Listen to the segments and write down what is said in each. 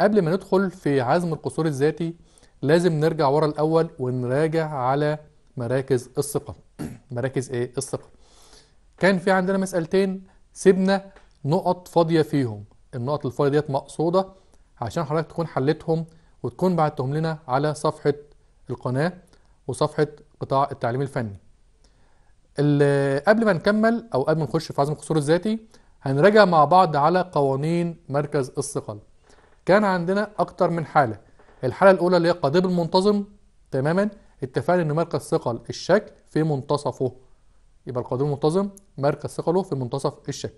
قبل ما ندخل في عزم القصور الذاتي لازم نرجع ورا الاول ونراجع على مراكز الثقه مراكز ايه الثقه كان في عندنا مسألتين سيبنا نقط فاضيه فيهم النقط الفاضيه ديت مقصوده عشان حضرتك تكون حلتهم وتكون بعتهم لنا على صفحه القناه وصفحه قطاع التعليم الفني قبل ما نكمل او قبل ما نخش في عزم القصور الذاتي هنراجع مع بعض على قوانين مركز الثقل كان عندنا اكتر من حاله الحاله الاولى اللي هي قضيب المنتظم تماما اتفقنا ان مركز ثقل الشكل في منتصفه يبقى القضيب المنتظم مركز ثقله في منتصف الشكل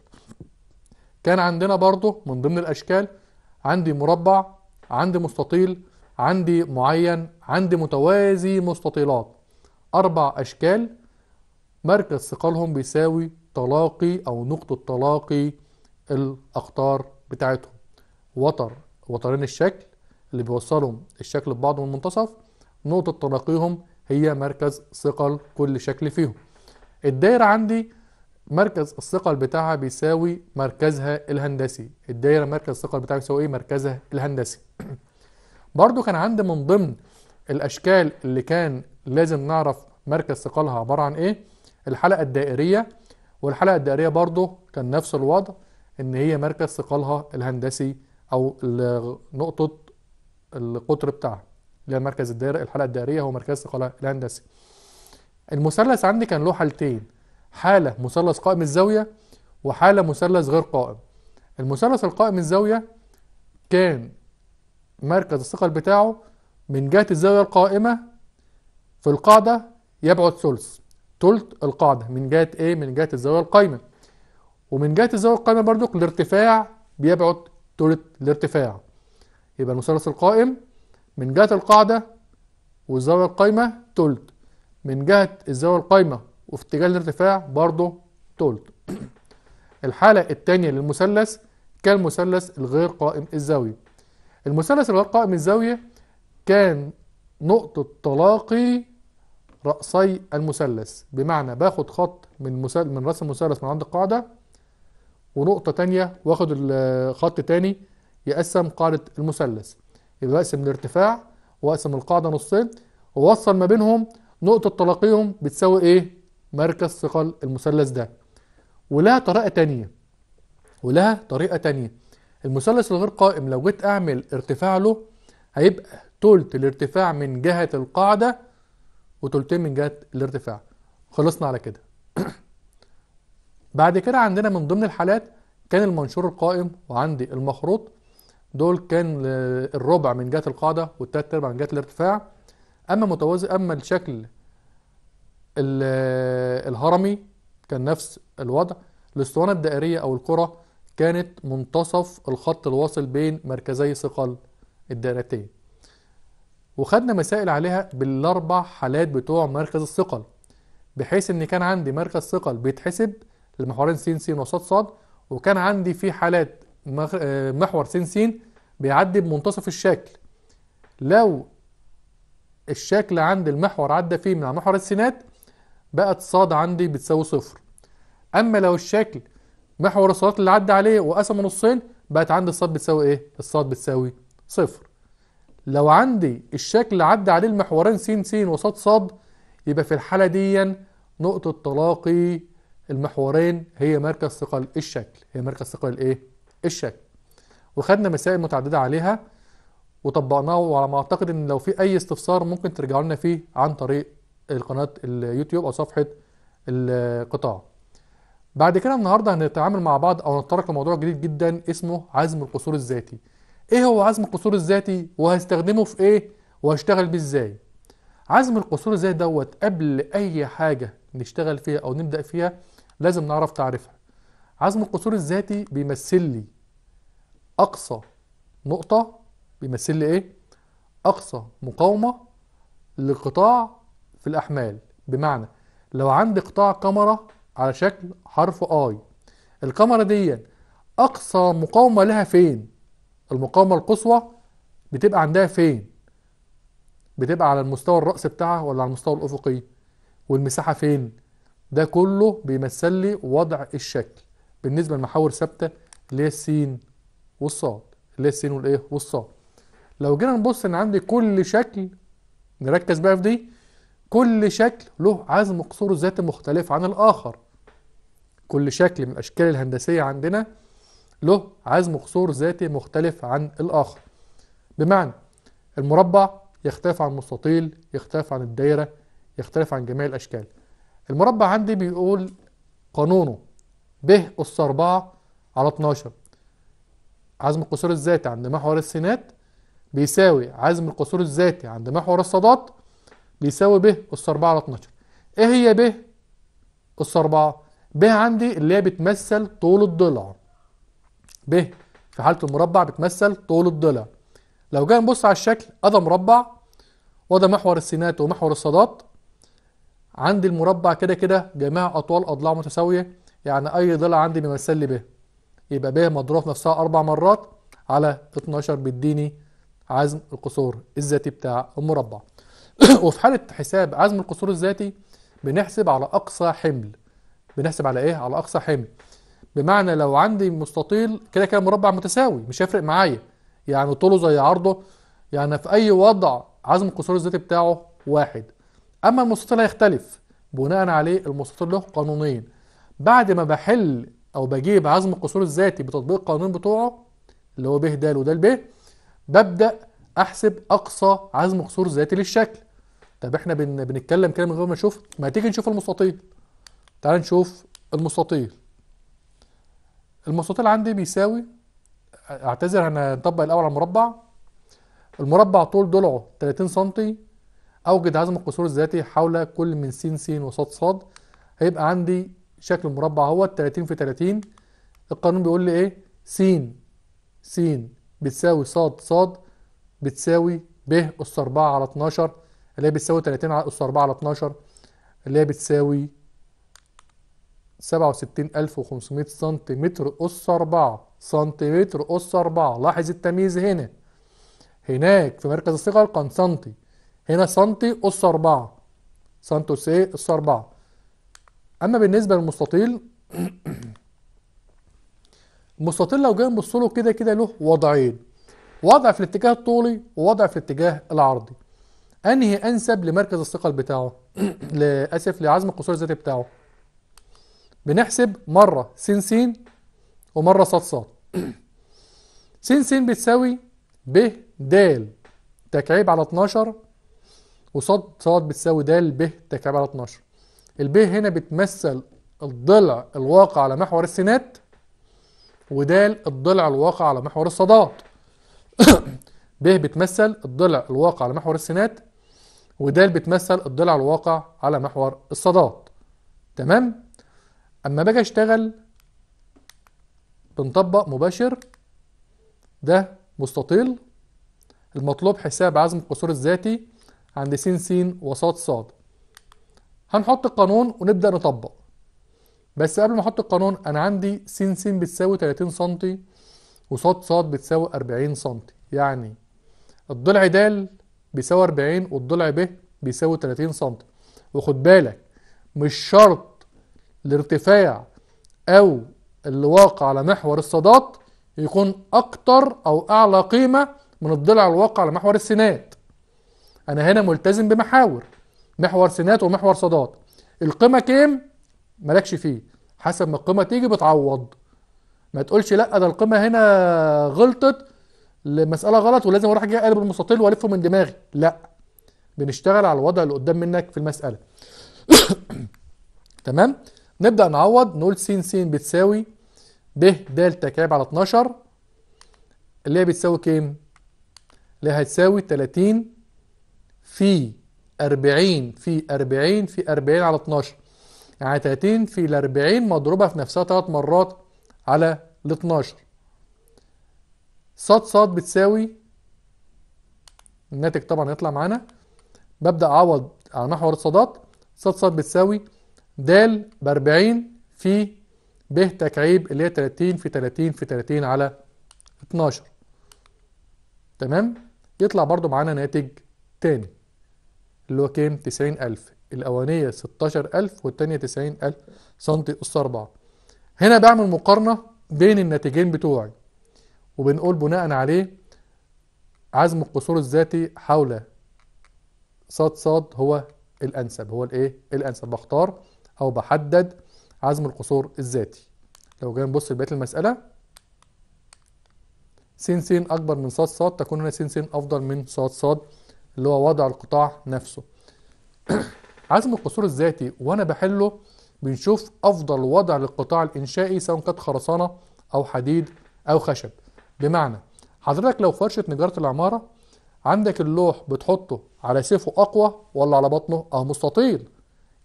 كان عندنا برضه من ضمن الاشكال عندي مربع عندي مستطيل عندي معين عندي متوازي مستطيلات اربع اشكال مركز ثقلهم بيساوي تلاقي او نقطه تلاقي الاقطار بتاعتهم وتر وترين الشكل اللي بيوصلوا الشكل ببعض من المنتصف نقطة تلاقيهم هي مركز ثقل كل شكل فيهم الدايرة عندي مركز الثقل بتاعها بيساوي مركزها الهندسي الدايرة مركز الثقل بتاعها بيساوي ايه مركزها الهندسي برضو كان عندي من ضمن الاشكال اللي كان لازم نعرف مركز ثقلها عبارة عن ايه الحلقة الدائرية والحلقة الدائرية برضو كان نفس الوضع ان هي مركز ثقلها الهندسي او نقطه القطر بتاعها اللي هي المركز الدائري الحلقه الدائريه هو مركز الثقل الهندسي المثلث عندي كان له حالتين حاله مثلث قائم الزاويه وحاله مثلث غير قائم المثلث القائم الزاويه كان مركز الثقل بتاعه من جهه الزاويه القائمه في القاعده يبعد ثلث ثلث القاعده من جهه ايه من جهه الزاويه القائمه ومن جهه الزاويه القائمه برضو الارتفاع بيبعد تلت الارتفاع يبقى المثلث القائم من جهة القاعدة والزاوية القايمة تلت من جهة الزاوية القايمة وفي اتجاه الارتفاع برضه تلت الحالة الثانية للمثلث كالمثلث الغير قائم الزاوية المثلث الغير قائم الزاوية كان نقطة تلاقي رأسي المثلث بمعنى باخد خط من من رأس المثلث من عند القاعدة ونقطة تانية واخد الخط تاني يقسم قاعدة المثلث يبقى اقسم الارتفاع واقسم القاعدة نصين ووصل ما بينهم نقطة تلاقيهم بتساوي ايه؟ مركز ثقل المثلث ده ولها طريقة تانية ولها طريقة تانية المثلث الغير قائم لو جيت اعمل ارتفاع له هيبقى تلت الارتفاع من جهة القاعدة وتلتين من جهة الارتفاع خلصنا على كده بعد كده عندنا من ضمن الحالات كان المنشور القائم وعندي المخروط دول كان الربع من جهه القاعده والثلاث ارباع من جهه الارتفاع اما متوازي اما الشكل الهرمي كان نفس الوضع الاسطوانه الدائريه او الكره كانت منتصف الخط الواصل بين مركزي ثقل الدائرتين وخدنا مسائل عليها بالاربع حالات بتوع مركز الثقل بحيث ان كان عندي مركز ثقل بيتحسب المحورين س س وصاد صاد وكان عندي في حالات آه، محور س س بيعدي بمنتصف الشكل لو الشكل عند المحور عدى فيه من محور السينات بقت صاد عندي بتساوي صفر اما لو الشكل محور الصادات اللي عدى عليه وقسمه نصين بقت عندي الصاد بتساوي ايه الصاد بتساوي صفر لو عندي الشكل عدى عليه المحورين س س وصاد صاد يبقى في الحاله دي نقطه تلاقي المحورين هي مركز ثقل الشكل هي مركز ثقل الايه الشكل وخدنا مسائل متعدده عليها وطبقناه وعلى ما اعتقد ان لو في اي استفسار ممكن ترجعوا لنا فيه عن طريق القناه اليوتيوب او صفحه القطاع بعد كده النهارده هنتعامل مع بعض او نتطرق لموضوع جديد جدا اسمه عزم القصور الذاتي ايه هو عزم القصور الذاتي وهستخدمه في ايه وهشتغل بيه ازاي عزم القصور الذاتي دوت قبل اي حاجه نشتغل فيها او نبدا فيها لازم نعرف تعريفها عزم القصور الذاتي بيمثل لي اقصى نقطه بيمثل لي ايه اقصى مقاومه لقطاع في الاحمال بمعنى لو عندي قطاع كاميرا على شكل حرف اي الكاميرا دي اقصى مقاومه لها فين المقاومه القصوى بتبقى عندها فين بتبقى على المستوى الرأس بتاعها ولا على المستوى الأفقي والمساحة فين ده كله بيمثل لي وضع الشكل بالنسبة لمحاور ثابتة اللي هي السين والصاد اللي هي السين والايه والصاد لو جينا نبص ان عندي كل شكل نركز بقى في دي كل شكل له عزم قصور ذاتي مختلف عن الاخر كل شكل من الاشكال الهندسية عندنا له عزم قصور ذاتي مختلف عن الاخر بمعنى المربع يختلف عن المستطيل يختلف عن الدايرة يختلف عن جميع الاشكال المربع عندي بيقول قانونه ب أس 4 على 12 عزم القصور الذاتي عند محور السينات بيساوي عزم القصور الذاتي عند محور الصادات بيساوي ب أس 4 على 12 إيه هي ب أس 4 ب عندي اللي هي بتمثل طول الضلع ب في حالة المربع بتمثل طول الضلع لو جينا نبص على الشكل أده مربع وده محور السينات ومحور الصادات عندي المربع كده كده جميع أطوال أضلاعه متساوية يعني أي ضلع عندي بيمثل لي ب يبقى ب مضروبة في نفسها أربع مرات على 12 بيديني عزم القصور الذاتي بتاع المربع وفي حالة حساب عزم القصور الذاتي بنحسب على أقصى حمل بنحسب على إيه؟ على أقصى حمل بمعنى لو عندي مستطيل كده كده مربع متساوي مش هيفرق معايا يعني طوله زي عرضه يعني في أي وضع عزم القصور الذاتي بتاعه واحد اما المستطيل هيختلف بناء عليه المستطيل له قانونين بعد ما بحل او بجيب عزم القصور الذاتي بتطبيق القانون بتوعه اللي هو ب د وده ب ببدا احسب اقصى عزم قصور ذاتي للشكل طب احنا بن... بنتكلم كده من غير ما نشوف ما تيجي نشوف المستطيل تعال نشوف المستطيل المستطيل عندي بيساوي اعتذر هنطبق الاول على المربع المربع طول ضلعه 30 سنتي أوجد عزم القصور الذاتي حول كل من س س وص ص هيبقى عندي شكل المربع هو 30 في 30 القانون بيقول لي إيه س س بتساوي ص ص بتساوي ب أس 4 على 12 اللي هي بتساوي 30 على أس 4 على 12 اللي هي بتساوي 67500 سنتيمتر أس 4 سنتيمتر أس 4 لاحظ التمييز هنا هناك في مركز الصغر كان سنتي هنا سنتي أس 4 سنتو سي أس 4 أما بالنسبة للمستطيل المستطيل لو جينا نبص له كده كده له وضعين وضع في الاتجاه الطولي ووضع في الاتجاه العرضي انهي انسب لمركز الثقل بتاعه لاسف لعزم القصور الذاتي بتاعه بنحسب مره س س ومره ص ص س س بتساوي ب د تكعيب على 12 وصاد صاد بتساوي د ب تكعب على 12 الب هنا بتمثل الضلع الواقع على محور السينات ود الضلع الواقع على محور الصادات ب بتمثل الضلع الواقع على محور السينات ود بتمثل الضلع الواقع على محور الصادات تمام اما باجي اشتغل بنطبق مباشر ده مستطيل المطلوب حساب عزم القصور الذاتي عند س س وص ص هنحط القانون ونبدأ نطبق بس قبل ما احط القانون انا عندي س س بتساوي 30 سم وص ص بتساوي 40 سم يعني الضلع د بيساوي 40 والضلع ب بيساوي 30 سم وخد بالك مش شرط الارتفاع او اللي واقع على محور الصادات يكون اكتر او اعلى قيمه من الضلع الواقع على محور السينات انا هنا ملتزم بمحاور محور سينات ومحور صادات القيمه كام مالكش فيه حسب ما القيمه تيجي بتعوض ما تقولش لا ده القيمه هنا غلطت المساله غلط ولازم اروح جاي اقلب المستطيل والفه من دماغي لا بنشتغل على الوضع اللي قدام منك في المساله تمام نبدا نعوض نقول س س بتساوي ب د تكعب على 12 اللي هي بتساوي كام اللي هتساوي 30 في 40 في 40 في 40 على 12 يعني 30 في ال 40 مضروبة في نفسها ثلاث مرات على ال 12 ص ص بتساوي الناتج طبعا هيطلع معانا ببدأ أعوض على محور الصادات ص ص بتساوي د ب 40 في ب تكعيب اللي هي 30 في 30 في 30 على 12 تمام يطلع برضو معانا ناتج تاني اللي هو كام؟ 90000 الأولانية 16000 والتانية 90000 سم أس 4 هنا بعمل مقارنة بين الناتجين بتوعي وبنقول بناء عليه عزم القصور الذاتي حول ص ص هو الأنسب هو الإيه؟ الأنسب بختار أو بحدد عزم القصور الذاتي لو جينا نبص لبقية المسألة س س أكبر من ص ص تكون هنا س س أفضل من ص ص اللي هو وضع القطاع نفسه عزم القصور الذاتي وانا بحله بنشوف افضل وضع للقطاع الانشائي سواء كانت خرسانه او حديد او خشب بمعنى حضرتك لو فرشه نجاره العماره عندك اللوح بتحطه على سيفه اقوى ولا على بطنه اه مستطيل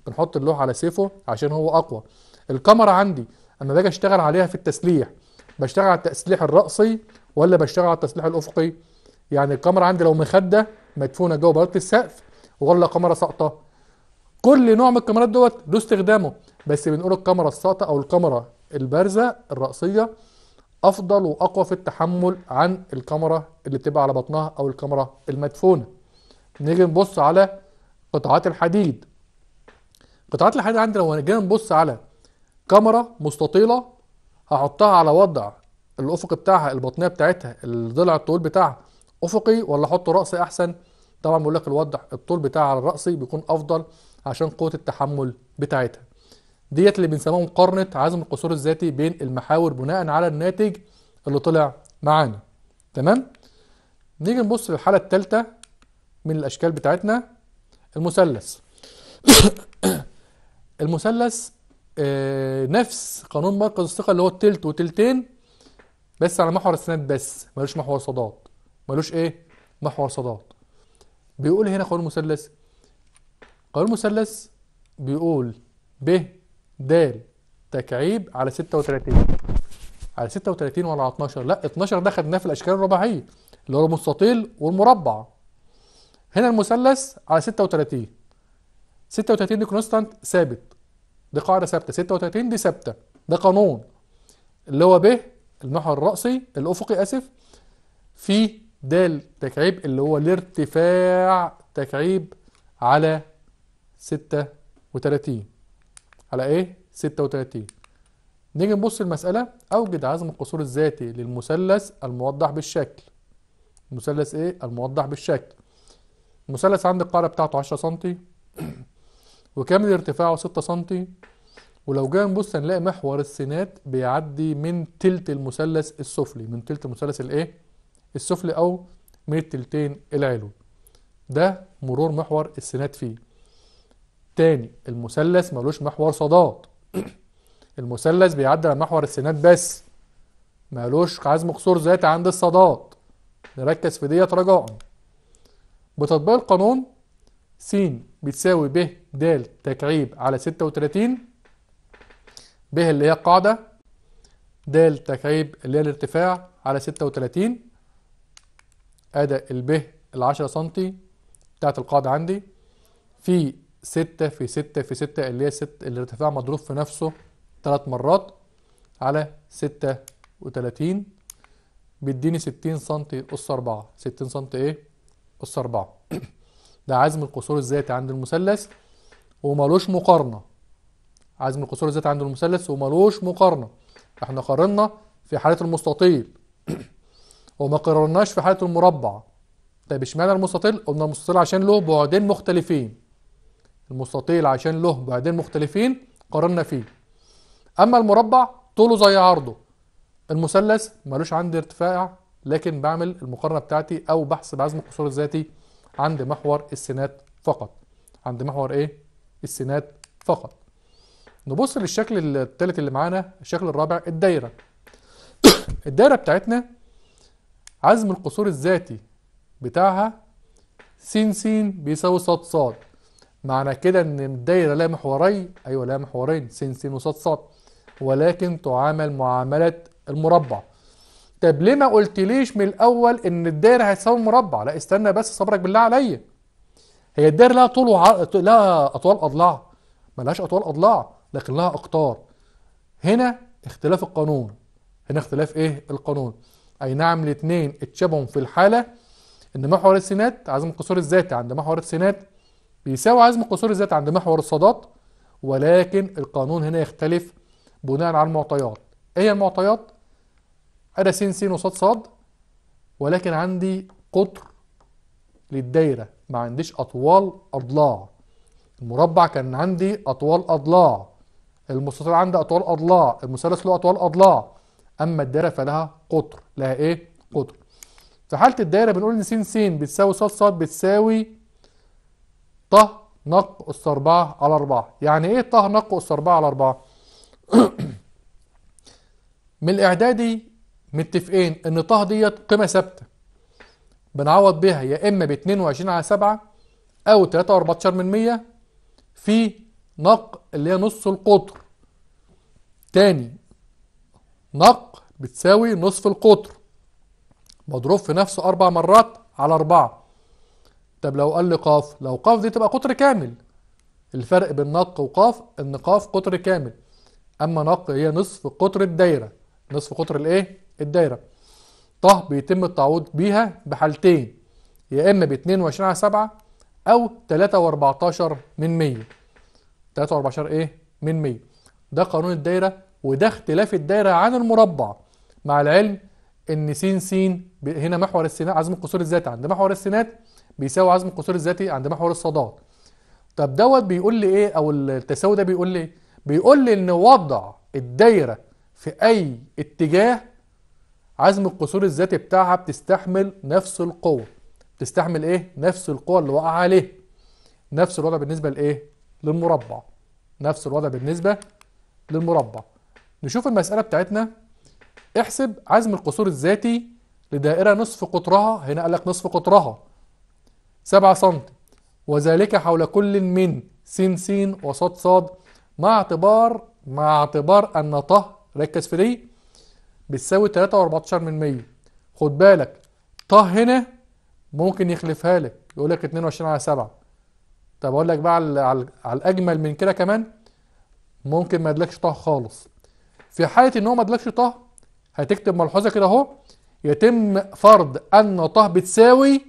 بنحط اللوح على سيفه عشان هو اقوى الكاميرا عندي اما باجي اشتغل عليها في التسليح بشتغل على التسليح الرأسي ولا بشتغل على التسليح الأفقي يعني الكاميرا عندي لو مخده مدفونه جوه بلاطه السقف ولا كاميرا ساقطه كل نوع من الكاميرات دوت له استخدامه بس بنقول الكاميرا الساقطه او الكاميرا البارزه الرأسيه افضل واقوى في التحمل عن الكاميرا اللي بتبقى على بطنها او الكاميرا المدفونه نيجي نبص على قطعات الحديد قطعات الحديد عندي لو جينا نبص على كاميرا مستطيله هحطها على وضع الافق بتاعها البطنيه بتاعتها الضلع الطول بتاعها افقي ولا احط راسي احسن طبعا بقول لك الوضع الطول بتاعها على الراسي بيكون افضل عشان قوه التحمل بتاعتها ديت اللي بنسموها مقارنه عزم القصور الذاتي بين المحاور بناء على الناتج اللي طلع معانا تمام نيجي نبص للحاله الثالثه من الاشكال بتاعتنا المثلث المثلث آه نفس قانون مركز الثقه اللي هو التلت وتلتين بس على محور السند بس ملوش محور صادات ملوش ايه محور صادات. بيقول هنا قانون مثلث قانون مثلث بيقول ب د تكعيب على 36 على 36 ولا على 12 لا 12 ده خدناه في الاشكال الرباعيه اللي هو المستطيل والمربع هنا المثلث على 36 36 دي كونستانت ثابت دي قاعده ثابته 36 دي ثابته ده قانون اللي هو ب المحور الرأسي الأفقي آسف في د تكعيب اللي هو الارتفاع تكعيب على 36 على ايه 36 نيجي نبص المسألة أوجد عزم القصور الذاتي للمثلث الموضح بالشكل المثلث إيه؟ الموضح بالشكل المثلث عند القاعدة بتاعته 10 سنتي وكامل ارتفاعه 6 سنتي ولو جينا نبص هنلاقي محور السينات بيعدي من تلت المثلث السفلي من تلت المثلث الإيه؟ السفلي أو من التلتين العلوي ده مرور محور السناد فيه تاني المثلث ملوش محور صادات المثلث بيعدي على محور السناد بس مالوش عزم قصور ذاتي عند الصادات نركز في ديت رجاء بتطبيق القانون س بتساوي ب د تكعيب على 36 ب اللي هي القاعدة د تكعيب اللي هي الارتفاع على 36 أداء الب العشرة سنتي بتاعت القاعدة عندي في ستة في ستة في ستة اللي هي ست الارتفاع مضروب في نفسه ثلاث مرات على ستة وتلاتين بيديني ستين سنتي أس أربعة ستين سنتي إيه؟ أس أربعة ده عزم القصور الذاتي عند المثلث ومالوش مقارنة عزم القصور الذاتي عند المثلث ومالوش مقارنة احنا قارنا في حالة المستطيل وما قررناش في حالة المربع طيب اشمعنى المستطيل؟ قلنا المستطيل عشان له بعدين مختلفين المستطيل عشان له بعدين مختلفين قررنا فيه أما المربع طوله زي عرضه المثلث ملوش عندي ارتفاع لكن بعمل المقارنة بتاعتي أو بحث بعزم القصور الذاتي عند محور السينات فقط عند محور إيه؟ السينات فقط نبص للشكل الثالث اللي معانا الشكل الرابع الدايرة الدايرة بتاعتنا عزم القصور الذاتي بتاعها س س بيساوي ص ص معنى كده ان الدايره لا محورين ايوه لا محورين س س وص ص ولكن تعامل معامله المربع طب ليه ما قلتليش من الاول ان الدايره هتساوي مربع لا استنى بس صبرك بالله عليا هي الدايره لها طول وعرض لها اطوال اضلاع ملهاش اطوال اضلاع لكن لها اقطار هنا اختلاف القانون هنا اختلاف ايه القانون اي نعم الاثنين اتشابهوا في الحاله ان محور السينات عزم القصور الذاتي عند محور السينات بيساوي عزم القصور الذاتي عند محور الصادات ولكن القانون هنا يختلف بناء على المعطيات ايه المعطيات انا س س وصاد صاد ولكن عندي قطر للدايره ما عنديش اطوال اضلاع المربع كان عندي اطوال اضلاع المستطيل عندي اطوال اضلاع المثلث له اطوال اضلاع اما الدايره فلها قطر لها ايه قطر في حاله الدايره بنقول ان س س بتساوي ص ص بتساوي ط اس 4 على 4 يعني ايه ط اس 4 على 4 من الاعدادي متفقين ان ط ديت قيمه ثابته بنعوض بيها يا اما ب 22 على 7 او 3.14 من 100 في نق اللي هي نص القطر تاني نق بتساوي نصف القطر مضروب في نفسه أربع مرات على أربعة طب لو قال لي قاف لو قاف دي تبقى قطر كامل الفرق بين نق وقاف إن قاف قطر كامل أما نق هي نصف قطر الدايرة نصف قطر الإيه؟ الدايرة طه بيتم التعويض بيها بحالتين يا إما ب 22 على 7 أو 3 و14 من 100 3 و14 إيه؟ من 100 ده قانون الدايرة وده اختلاف الدايرة عن المربع مع العلم ان س س هنا محور السينات عزم القصور الذاتي عند محور السينات بيساوي عزم القصور الذاتي عند محور الصادات طب دوت بيقول لي ايه او التساوي ده بيقول لي ايه بيقول لي ان وضع الدايره في اي اتجاه عزم القصور الذاتي بتاعها بتستحمل نفس القوه بتستحمل ايه نفس القوه اللي وقع عليه نفس الوضع بالنسبه لايه للمربع نفس الوضع بالنسبه للمربع نشوف المساله بتاعتنا احسب عزم القصور الذاتي لدائرة نصف قطرها هنا قال لك نصف قطرها 7 سم وذلك حول كل من س س وص ص مع اعتبار مع اعتبار ان ط ركز في دي بتساوي 3.14 من 100 خد بالك ط هنا ممكن يخلفها لك يقول لك 22 على 7 طب اقول لك بقى على, على, الاجمل من كده كمان ممكن ما يدلكش طه خالص في حاله ان هو ما ادلكش طه هتكتب ملحوظه كده اهو يتم فرض ان ط بتساوي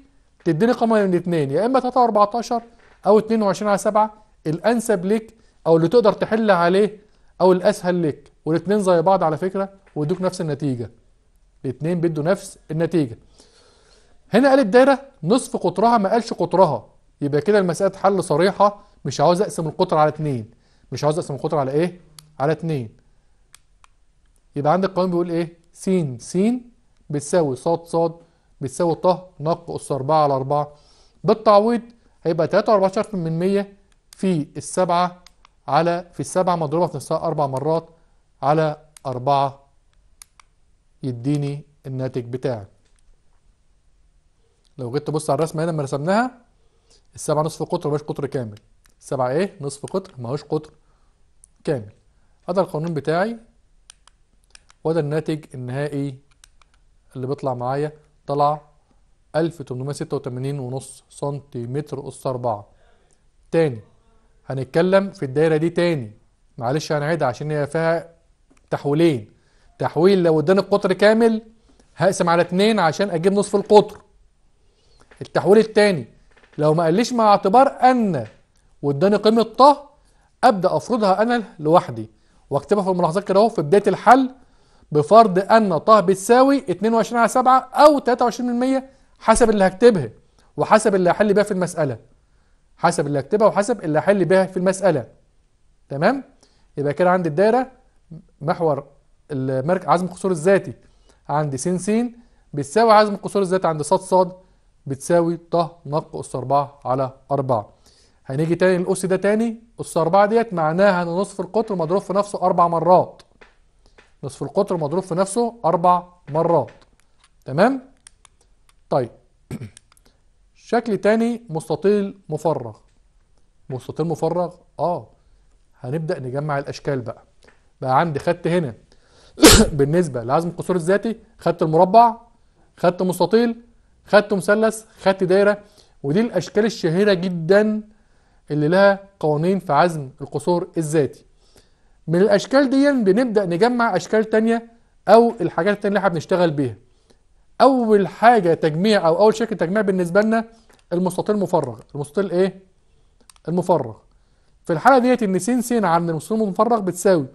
تديني قيمه من اتنين يا اما 3 و14 او 22 على 7 الانسب ليك او اللي تقدر تحل عليه او الاسهل ليك والاثنين زي بعض على فكره ويدوك نفس النتيجه الاثنين بيدوا نفس النتيجه هنا قال الدايره نصف قطرها ما قالش قطرها يبقى كده المساله حل صريحه مش عاوز اقسم القطر على اثنين مش عاوز اقسم القطر على ايه على اثنين يبقى عندك قانون بيقول ايه س س بتساوي ص ص بتساوي ط ناقص 4 على 4 بالتعويض هيبقى 13 من 100 في السبعة على في السبعة مضروبة في نفسها أربع مرات على أربعة يديني الناتج بتاعي لو جيت تبص على الرسمة هنا لما رسمناها السبعة نصف قطر مش قطر كامل السبعة ايه نصف قطر ماهوش قطر كامل هذا القانون بتاعي وده الناتج النهائي اللي بيطلع معايا طلع 1886.5 سنتيمتر أس 4 تاني هنتكلم في الدايرة دي تاني معلش هنعيدها عشان هي فيها تحويلين تحويل لو اداني القطر كامل هقسم على اتنين عشان اجيب نصف القطر التحويل التاني لو ما قاليش مع اعتبار ان واداني قيمه ط ابدا افرضها انا لوحدي واكتبها في الملاحظات كده اهو في بدايه الحل بفرض ان طه بتساوي 22 على 7 او 23% حسب اللي هكتبها وحسب اللي هحل بيها في المساله حسب اللي هكتبها وحسب اللي هحل بيها في المساله تمام يبقى كده عندي الدايره محور المركز عزم القصور الذاتي عندي س س بتساوي عزم القصور الذاتي عند ص ص بتساوي ط ناقص أس 4 على 4 هنيجي تاني للأس ده تاني أس 4 ديت معناها إن نصف القطر مضروب في نفسه أربع مرات نصف القطر مضروب في نفسه أربع مرات تمام؟ طيب شكل تاني مستطيل مفرغ مستطيل مفرغ اه هنبدأ نجمع الأشكال بقى بقى عندي خدت هنا بالنسبة لعزم القصور الذاتي خدت المربع خدت مستطيل خدت مثلث خدت دايرة ودي الأشكال الشهيرة جدا اللي لها قوانين في عزم القصور الذاتي من الاشكال دي بنبدا نجمع اشكال تانية او الحاجات التانية اللي احنا بنشتغل بيها اول حاجه تجميع او اول شكل تجميع بالنسبه لنا المستطيل المفرغ المستطيل ايه المفرغ في الحاله ديت ان س س عن المستطيل المفرغ بتساوي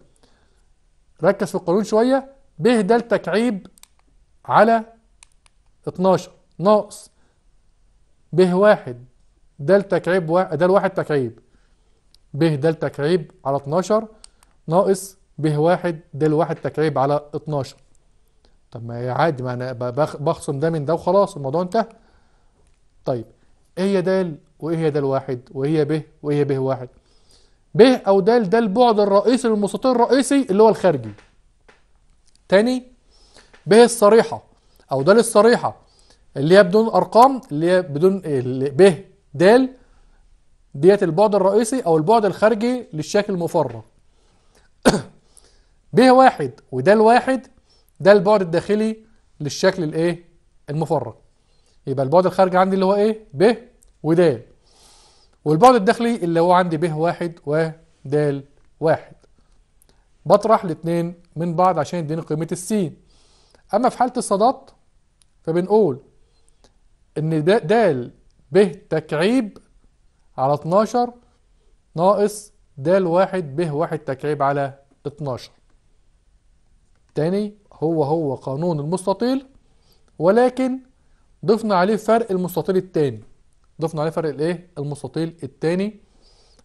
ركز في القانون شويه ب ده التكعيب على 12 ناقص ب واحد ده التكعيب ده الواحد تكعيب ب ده التكعيب على 12 ناقص ب واحد دال واحد تكعيب على 12 طب ما هي عادي ما انا بخصم ده من ده وخلاص الموضوع انتهى طيب ايه هي دال وايه هي دال واحد وايه ب وايه هي ب واحد ب او دال ده البعد الرئيسي للمستطيل الرئيسي اللي هو الخارجي تاني ب الصريحه او دال الصريحه اللي هي بدون ارقام اللي هي بدون إيه، ب د ديت البعد الرئيسي او البعد الخارجي للشكل المفرغ ب واحد وده الواحد ده البعد الداخلي للشكل الايه المفرغ يبقى البعد الخارجي عندي اللي هو ايه ب ودال والبعد الداخلي اللي هو عندي ب واحد ودال واحد بطرح الاثنين من بعض عشان يديني قيمة السين أما في حالة الصادات فبنقول إن دال ب تكعيب على 12 ناقص د واحد ب واحد تكعيب على 12 تاني هو هو قانون المستطيل ولكن ضفنا عليه فرق المستطيل الثاني ضفنا عليه فرق الايه المستطيل الثاني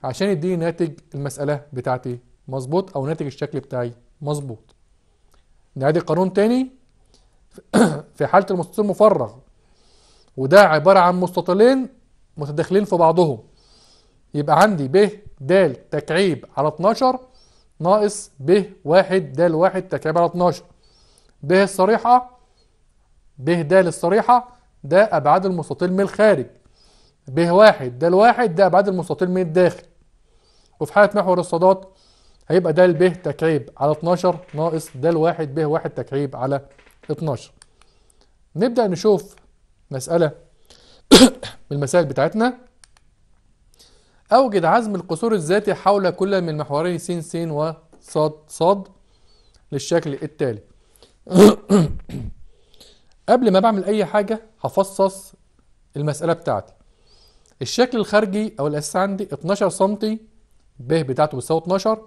عشان يديني ناتج المسألة بتاعتي مظبوط او ناتج الشكل بتاعي مظبوط نعيد القانون تاني في حالة المستطيل المفرغ وده عبارة عن مستطيلين متداخلين في بعضهم يبقى عندي ب د تكعيب على 12 ناقص ب 1 د 1 تكعيب على 12 ب الصريحة ب د الصريحة ده أبعاد المستطيل من الخارج ب 1 د 1 ده أبعاد المستطيل من الداخل وفي حالة محور الصادات هيبقى د ب تكعيب على 12 ناقص د 1 ب 1 تكعيب على 12 نبدأ نشوف مسألة من المسائل بتاعتنا أوجد عزم القصور الذاتي حول كل من محورين س س وص ص للشكل التالي قبل ما بعمل أي حاجة هفصص المسألة بتاعتي الشكل الخارجي أو الأساس عندي 12 سم ب بتاعته بتساوي 12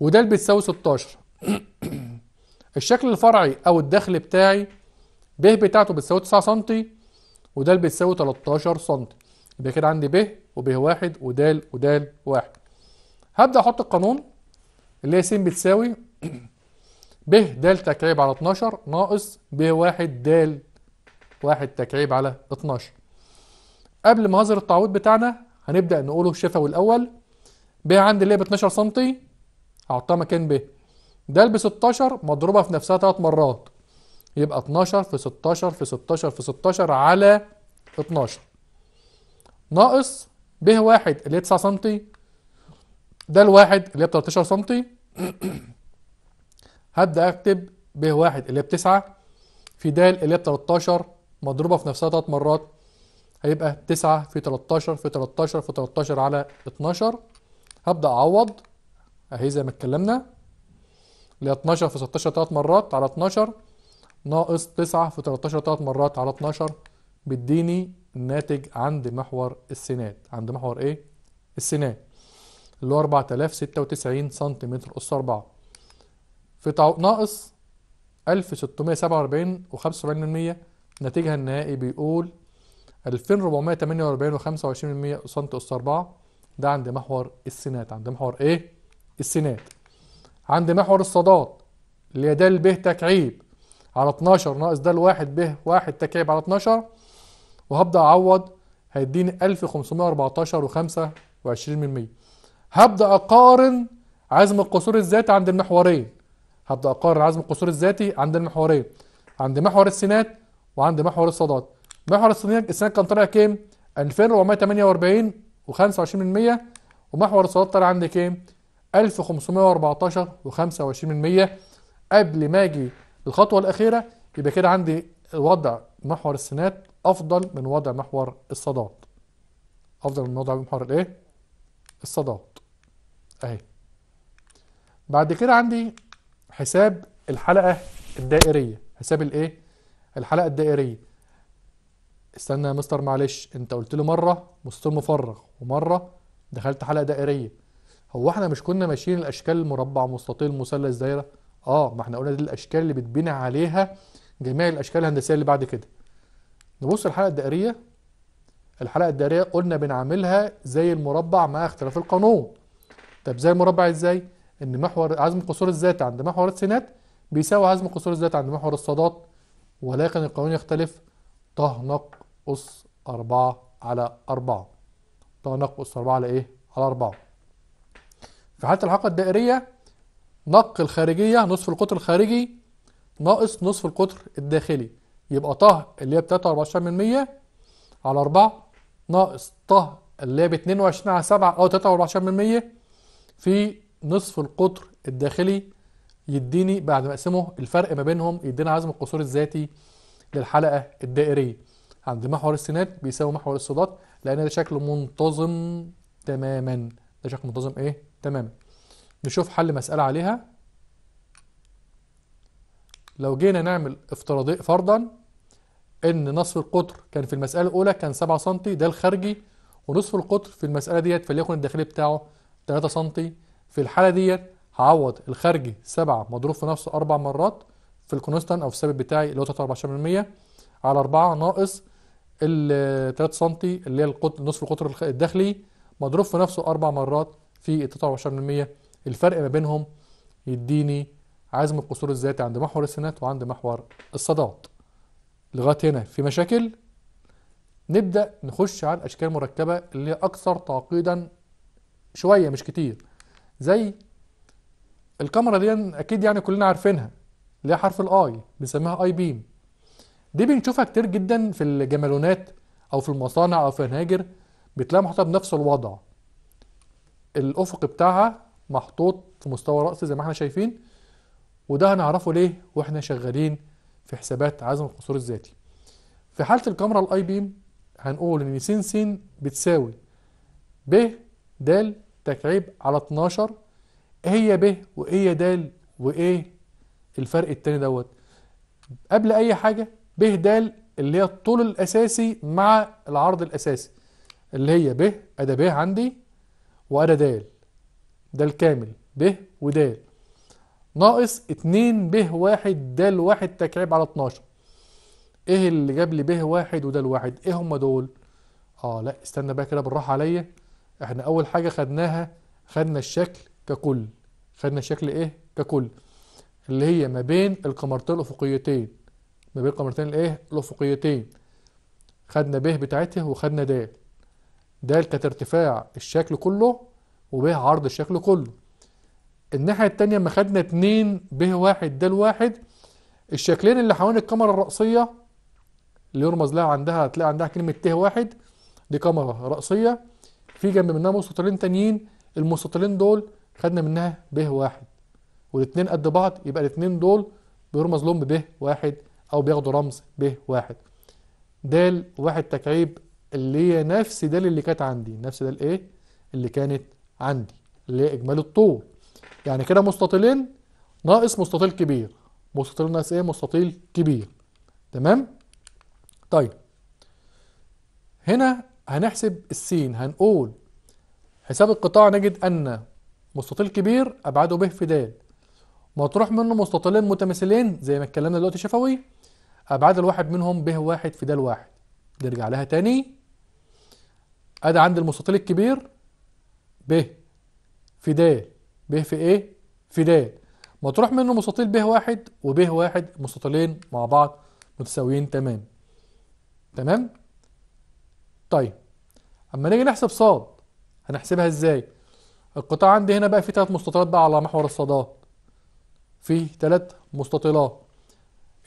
وده اللي بتساوي 16 الشكل الفرعي أو الدخل بتاعي ب بتاعته بتساوي 9 سم وده اللي بتساوي 13 سم يبقى كده عندي ب وب واحد ودال ودال واحد هبدأ أحط القانون اللي هي س بتساوي ب د تكعيب على 12 ناقص ب واحد د واحد تكعيب على 12 قبل ما هظهر التعويض بتاعنا هنبدأ نقوله الشفوي الأول ب عندي اللي هي ب 12 سم هحطها مكان ب د ب 16 مضروبة في نفسها ثلاث مرات يبقى 12 في 16 في 16 في 16 على 12 ناقص ب واحد اللي هي 9 سم ده الواحد اللي هي 13 سم هبدا اكتب ب واحد اللي هي 9 في د اللي هي 13 مضروبه في نفسها ثلاث مرات هيبقى 9 في 13 في 13 في 13 على 12 هبدا اعوض اهي زي ما اتكلمنا اللي هي 12 في 16 ثلاث مرات على 12 ناقص 9 في 13 ثلاث مرات على 12 بيديني الناتج عند محور السينات عند محور ايه السينات اللي هو 4096 سنتيمتر أس 4 في طو... ناقص 1647 و75% ناتجها النهائي بيقول 2448 و25% سم أس 4 ده عند محور السينات عند محور ايه السينات عند محور الصادات اللي هي د ب تكعيب على 12 ناقص د الواحد ب واحد تكعيب على 12 وهبدا اعوض هيديني 1514 و25% هبدا اقارن عزم القصور الذاتي عند المحورين هبدا اقارن عزم القصور الذاتي عند المحورين عند محور السينات وعند محور الصادات محور السينات كان طالع كام 2448 و25% ومحور الصادات طالع عند كام 1514 و25% قبل ما اجي الخطوه الاخيره يبقى كده عندي وضع محور السينات افضل من وضع محور الصادات افضل من وضع محور الايه الصادات اهي بعد كده عندي حساب الحلقه الدائريه حساب الايه الحلقه الدائريه استنى يا مستر معلش انت قلت لي مره مستطيل مفرغ ومره دخلت حلقه دائريه هو احنا مش كنا ماشيين الاشكال المربع مستطيل مثلث دايره اه ما احنا قلنا دي الاشكال اللي بتبني عليها جميع الاشكال الهندسيه اللي بعد كده نبص الحلقة الدائرية الحلقة الدائرية قلنا بنعملها زي المربع مع اختلاف القانون طب زي المربع ازاي؟ ان محور عزم قصور الذات عند محور السينات بيساوي عزم قصور الذات عند محور الصادات ولكن القانون يختلف نق أس أربعة على أربعة نق أس أربعة على إيه؟ على أربعة في حالة الحلقة الدائرية نق الخارجية نصف القطر الخارجي ناقص نصف القطر الداخلي يبقى طه اللي هي ب 23% على 4 ناقص طه اللي هي ب 22 على 7 أو 23% في نصف القطر الداخلي يديني بعد ما اقسمه الفرق ما بينهم يدينا عزم القصور الذاتي للحلقة الدائرية عند محور السينات بيساوي محور الصادات لأن ده شكل منتظم تماما ده شكل منتظم إيه؟ تماما نشوف حل مسألة عليها لو جينا نعمل افتراضي فرضا ان نصف القطر كان في المساله الاولى كان 7 سم ده الخارجي ونصف القطر في المساله ديت فليكن الداخلي بتاعه 3 سم في الحاله ديت هعوض الخارجي 7 مضروب في نفسه اربع مرات في الكونستان او في الثابت بتاعي اللي هو 13% على 4 ناقص ال 3 سم اللي هي القطر نصف القطر الداخلي مضروب في نفسه اربع مرات في ال 23% الفرق ما بينهم يديني عزم القصور الذاتي عند محور السنات وعند محور الصادات لغايه هنا في مشاكل نبدا نخش على الاشكال المركبه اللي هي اكثر تعقيدا شويه مش كتير زي الكاميرا دي اكيد يعني كلنا عارفينها اللي هي حرف الاي بنسميها اي بيم دي بنشوفها كتير جدا في الجمالونات او في المصانع او في الهاجر بتلاقي محطوطه بنفس الوضع الافق بتاعها محطوط في مستوى رأسي زي ما احنا شايفين وده هنعرفه ليه واحنا شغالين في حسابات عزم القصور الذاتي في حالة الكاميرا الاي بيم هنقول ان س س بتساوي ب د تكعيب على 12 ايه هي ب وايه هي د وايه الفرق التاني دوت قبل اي حاجة ب د اللي هي الطول الاساسي مع العرض الاساسي اللي هي ب ادا ب عندي وادا د ده الكامل ب ودال ناقص 2 ب 1 د 1 تكعيب على 12 ايه اللي جاب لي ب 1 وده 1 ايه هم دول اه لا استنى بقى كده بالراحه عليا احنا اول حاجه خدناها خدنا الشكل ككل خدنا الشكل ايه ككل اللي هي ما بين القمرتين الافقيتين ما بين القمرتين الايه الافقيتين خدنا ب بتاعتها وخدنا د د كانت ارتفاع الشكل كله وب عرض الشكل كله الناحية التانية ما خدنا اتنين به واحد ده الواحد الشكلين اللي حوالين الكاميرا الرأسية اللي يرمز لها عندها هتلاقي عندها كلمة ت واحد دي كاميرا رأسية في جنب منها مستطيلين تانيين المستطيلين دول خدنا منها ب واحد والاتنين قد بعض يبقى الاتنين دول بيرمز لهم ب واحد او بياخدوا رمز ب واحد دال واحد تكعيب اللي هي نفس دال اللي كانت عندي نفس دال ايه اللي كانت عندي اللي هي اجمالي الطول يعني كده مستطيلين ناقص مستطيل كبير مستطيل ناقص ايه مستطيل كبير تمام طيب هنا هنحسب السين هنقول حساب القطاع نجد ان مستطيل كبير ابعاده ب في د مطروح منه مستطيلين متماثلين زي ما اتكلمنا دلوقتي شفوي ابعاد الواحد منهم ب واحد في د واحد نرجع لها تاني ادي عند المستطيل الكبير ب في د ب في ايه في د مطروح منه مستطيل ب واحد وب واحد مستطيلين مع بعض متساويين تمام تمام طيب اما نيجي نحسب ص هنحسبها ازاي القطاع عندي هنا بقى فيه ثلاث مستطيلات بقى على محور الصادات فيه ثلاث مستطيلات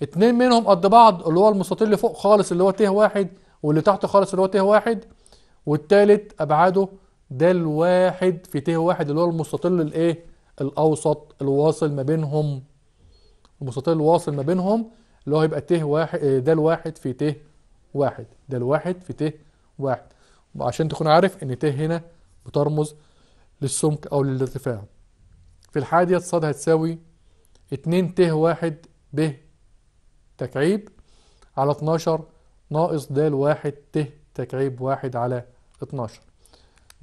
اتنين منهم قد بعض اللي هو المستطيل اللي فوق خالص اللي هو ت واحد واللي تحت خالص اللي هو ت واحد والتالت ابعاده ده الواحد في ت واحد اللي هو المستطيل الايه الاوسط الواصل ما بينهم المستطيل الواصل ما بينهم اللي هو هيبقى ت واحد آه، ده الواحد في ت واحد ده الواحد في ت واحد وعشان تكون عارف ان ت هنا بترمز للسمك او للارتفاع في الحالة ديت ص هتساوي 2 ت واحد ب تكعيب على 12 ناقص د واحد ت تكعيب واحد على 12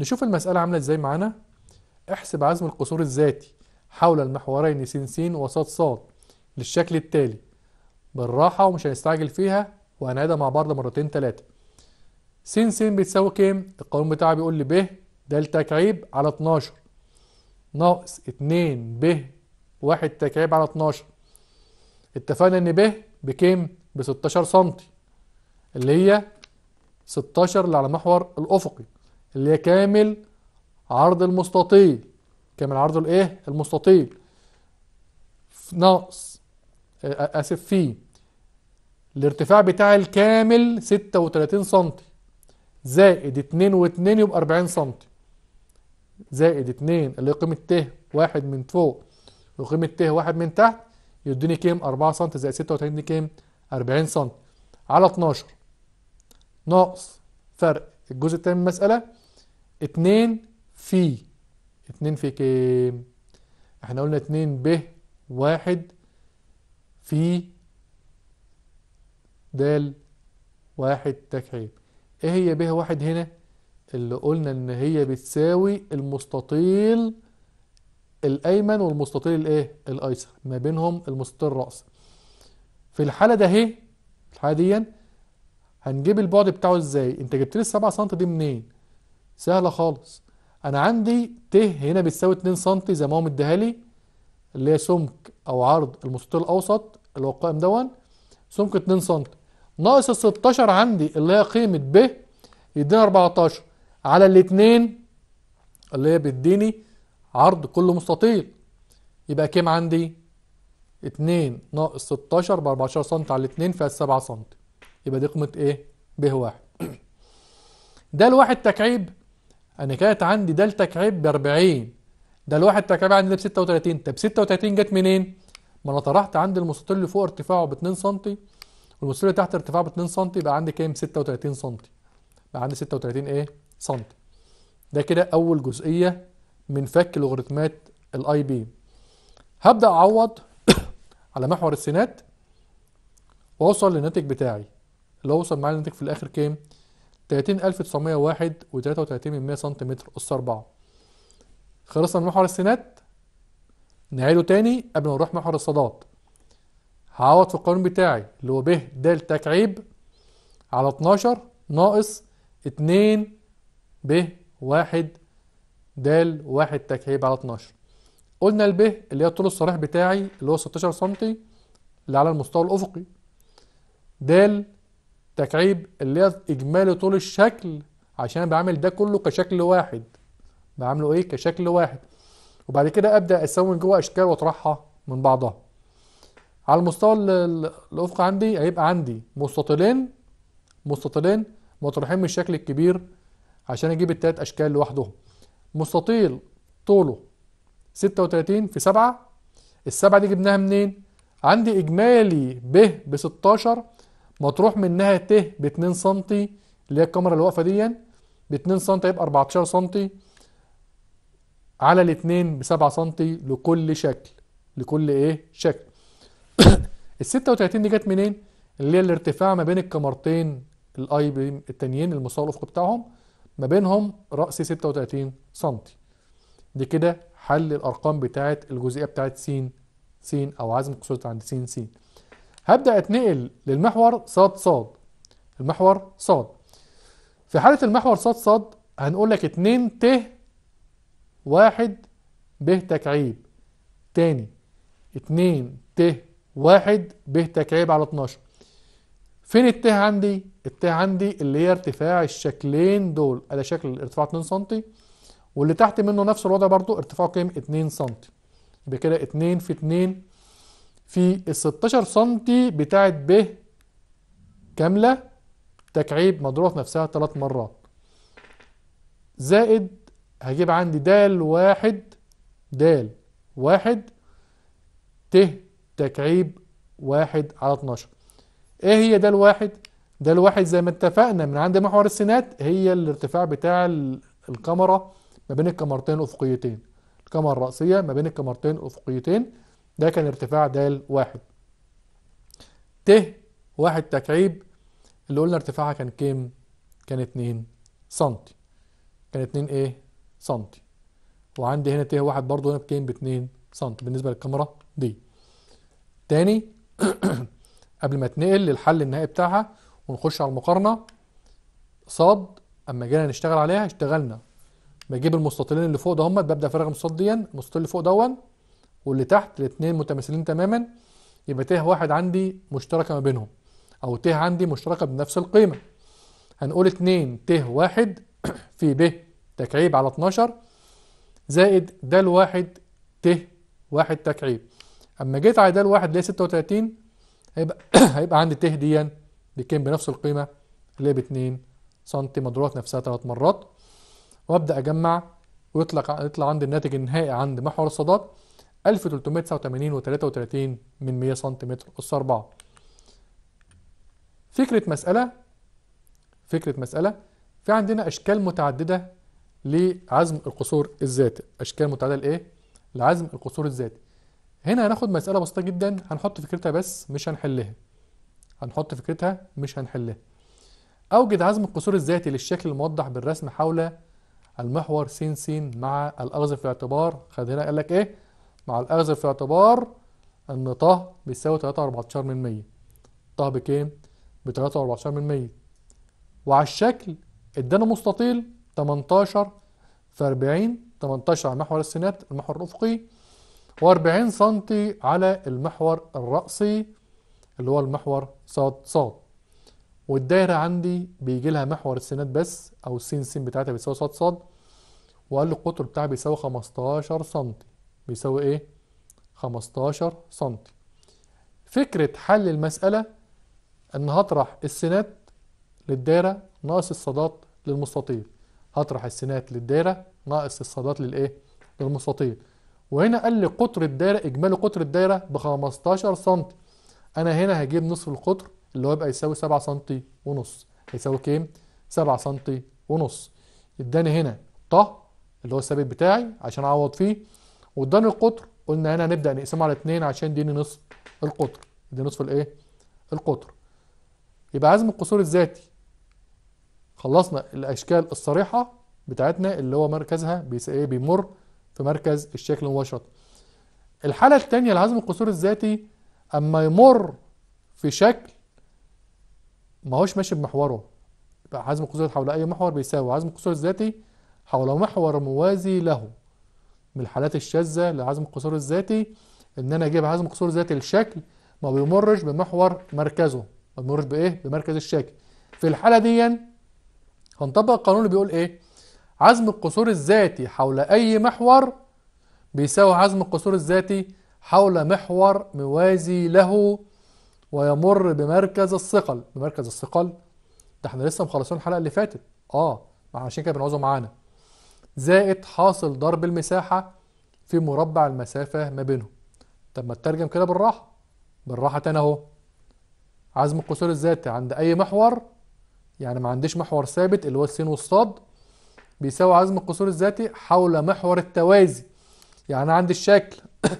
نشوف المسألة عاملة ازاي معانا احسب عزم القصور الذاتي حول المحورين س س وص ص للشكل التالي بالراحة ومش هنستعجل فيها وهنعيدها مع بعض مرتين تلاتة س س بتساوي كام؟ القانون بتاعي بيقول لي ب د تكعيب على 12 ناقص 2 ب واحد تكعيب على 12 اتفقنا ان ب بكام؟ ب 16 سم اللي هي 16 اللي على محور الأفقي اللي هي كامل عرض المستطيل كامل عرضه الايه المستطيل ناقص اسف فيه الارتفاع بتاع الكامل 36 سم زائد 2 و2 يبقى 40 سم زائد 2 اللي هي قيمه ت واحد من فوق وقيمه ت واحد من تحت يديني كام 4 سم زائد 36 دي كام 40 سم على 12 ناقص فرق الجزء الثاني من المساله اتنين في اتنين في كام احنا قلنا اتنين ب واحد في د واحد تكعيب ايه هي ب واحد هنا اللي قلنا ان هي بتساوي المستطيل الايمن والمستطيل الايه الايسر ما بينهم المستطيل الرأس في الحالة ده اهي الحالة دي هنجيب البعد بتاعه ازاي انت جبت لي 7 سم دي منين سهلة خالص انا عندي ت هنا بتساوي 2 سم زي ما هو مديها لي اللي هي سمك او عرض المستطيل الاوسط اللي هو القائم دون سمك 2 سم ناقص ال 16 عندي اللي هي قيمة ب يدينا 14 على الاثنين اللي هي بتديني عرض كل مستطيل يبقى كام عندي؟ 2 ناقص 16 ب 14 سم على الاثنين فيها 7 سم يبقى دي قيمة ايه؟ ب واحد ده الواحد تكعيب انا كانت عندي ده التكعيب ب 40 ده الواحد تكعيب عندي ب 36 طب 36 جت منين؟ ما انا طرحت عندي المستطيل اللي فوق ارتفاعه ب 2 سم والمستطيل اللي تحت ارتفاعه ب 2 سم بقى عندي كام؟ 36 سم بقى عندي 36 ايه؟ سم ده كده اول جزئيه من فك لوغاريتمات الاي بي هبدا اعوض على محور السينات واوصل للناتج بتاعي اللي هوصل معايا للناتج في الاخر كام؟ 30901 و33 من 100 سنتيمتر أس 4 خلصنا من محور السينات نعيده تاني قبل ما نروح محور الصادات هعوض في القانون بتاعي اللي هو ب د تكعيب على 12 ناقص 2 ب 1 د 1 تكعيب على 12 قلنا ال ب اللي هي الطول الصريح بتاعي اللي هو 16 سم اللي على المستوى الافقي د تكعيب اللي هي اجمالي طول الشكل عشان بعمل ده كله كشكل واحد بعمله ايه كشكل واحد وبعد كده ابدا اسوي جوه اشكال واطرحها من بعضها على المستوى الافق عندي هيبقى عندي مستطيلين مستطيلين مطرحين من الشكل الكبير عشان اجيب التلات اشكال لوحدهم مستطيل طوله 36 في 7 السبعة دي جبناها منين عندي اجمالي ب ب 16 مطروح منها ت ب 2 سم اللي هي الكاميرا اللي واقفه دي ب 2 سم يبقى 14 سم على الاثنين ب 7 سم لكل شكل لكل ايه شكل ال 36 دي جت منين اللي هي الارتفاع ما بين الكاميرتين الاي بيم التانيين المستوى الافقي بتاعهم ما بينهم راس 36 سم دي كده حل الارقام بتاعت الجزئيه بتاعت س س او عزم قصير عند س س هبدأ اتنقل للمحور صاد صاد المحور صاد في حالة المحور صاد صاد هنقول لك 2 ت واحد ب تكعيب تاني 2 ت واحد ب تكعيب على 12 فين الت عندي؟ الت عندي اللي هي ارتفاع الشكلين دول ادي شكل الارتفاع 2 سم واللي تحت منه نفس الوضع برضو ارتفاعه كام؟ 2 سم يبقى كده 2 في 2 في ال 16 سم بتاعت ب كاملة تكعيب مضروبة في نفسها ثلاث مرات زائد هجيب عندي د واحد د واحد ت تكعيب واحد على 12 ايه هي د الواحد؟ ده الواحد زي ما اتفقنا من عند محور السينات هي الارتفاع بتاع الكاميرا ما بين الكاميرتين الافقيتين الكاميرا الرأسية ما بين الكاميرتين الافقيتين ده كان ارتفاع د واحد ت واحد تكعيب اللي قلنا ارتفاعها كان كام؟ كان 2 سنتي كان 2 ايه؟ سنتي وعندي هنا ت واحد برضه هنا بكام؟ ب 2 سنتي بالنسبه للكاميرا دي تاني قبل ما تنقل للحل النهائي بتاعها ونخش على المقارنه صاد اما جينا نشتغل عليها اشتغلنا بجيب المستطيلين اللي فوق ده هم ببدا فراغ المستطيل دي المستطيل اللي فوق دون واللي تحت الاثنين متماثلين تماما يبقى ت واحد عندي مشتركة ما بينهم أو ت عندي مشتركة بنفس القيمة هنقول 2 ت واحد في ب تكعيب على 12 زائد د الواحد ت واحد تكعيب أما جيت على د الواحد اللي هي 36 هيبقى هيبقى عندي ت ديا بكام بنفس القيمة اللي هي ب 2 سم مضروبة نفسها ثلاث مرات وأبدأ أجمع ويطلع يطلع عندي الناتج النهائي عند محور الصادات 1389 و33 من 100 سنتيمتر أس 4 فكرة مسألة فكرة مسألة في عندنا أشكال متعددة لعزم القصور الذاتي أشكال متعددة لإيه؟ لعزم القصور الذاتي هنا هناخد مسألة بسيطة جدا هنحط فكرتها بس مش هنحلها هنحط فكرتها مش هنحلها أوجد عزم القصور الذاتي للشكل الموضح بالرسم حول المحور س س مع الأخذ في الاعتبار خد هنا قال لك إيه مع الأخذ في اعتبار أن ط بيساوي 3.14 ط بكام؟ ب 3.14 وعلى الشكل ادانا مستطيل 18 في 40 18 على محور السينات المحور الأفقي و40 سم على المحور الرأسي اللي هو المحور ص ص والدايرة عندي بيجي لها محور السينات بس أو السين سين بتاعتها بيساوي ص ص وقال لي القطر بتاعها بيساوي 15 سم بيساوي ايه 15 سم فكرة حل المسألة ان هطرح السينات للدايرة ناقص الصادات للمستطيل هطرح السينات للدايرة ناقص الصادات للايه للمستطيل وهنا قال لي قطر الدايرة اجمالي قطر الدايرة ب 15 سم انا هنا هجيب نصف القطر اللي هو يبقى يساوي 7 سم ونص هيساوي كام 7 سم ونص اداني هنا ط اللي هو الثابت بتاعي عشان اعوض فيه واداني القطر قلنا هنا هنبدا نقسمه على اتنين عشان يديني نصف القطر يديني نصف الايه القطر يبقى عزم القصور الذاتي خلصنا الاشكال الصريحه بتاعتنا اللي هو مركزها ايه بيمر في مركز الشكل المباشر الحاله الثانيه لعزم القصور الذاتي اما يمر في شكل ما هوش ماشي بمحوره يبقى عزم القصور حول اي محور بيساوي عزم القصور الذاتي حول محور موازي له من الحالات الشاذة لعزم القصور الذاتي ان انا اجيب عزم القصور الذاتي الشكل ما بيمرش بمحور مركزه ما بيمرش بايه بمركز الشكل في الحالة دي هنطبق القانون اللي بيقول ايه عزم القصور الذاتي حول اي محور بيساوي عزم القصور الذاتي حول محور موازي له ويمر بمركز الثقل بمركز الثقل ده احنا لسه مخلصين الحلقه اللي فاتت اه عشان كده بنعوزه معانا زائد حاصل ضرب المساحة في مربع المسافة ما بينهم طب ما تترجم كده بالراحة بالراحة تاني اهو عزم القصور الذاتي عند أي محور يعني ما عنديش محور ثابت اللي هو السين والصاد بيساوي عزم القصور الذاتي حول محور التوازي يعني أنا عندي الشكل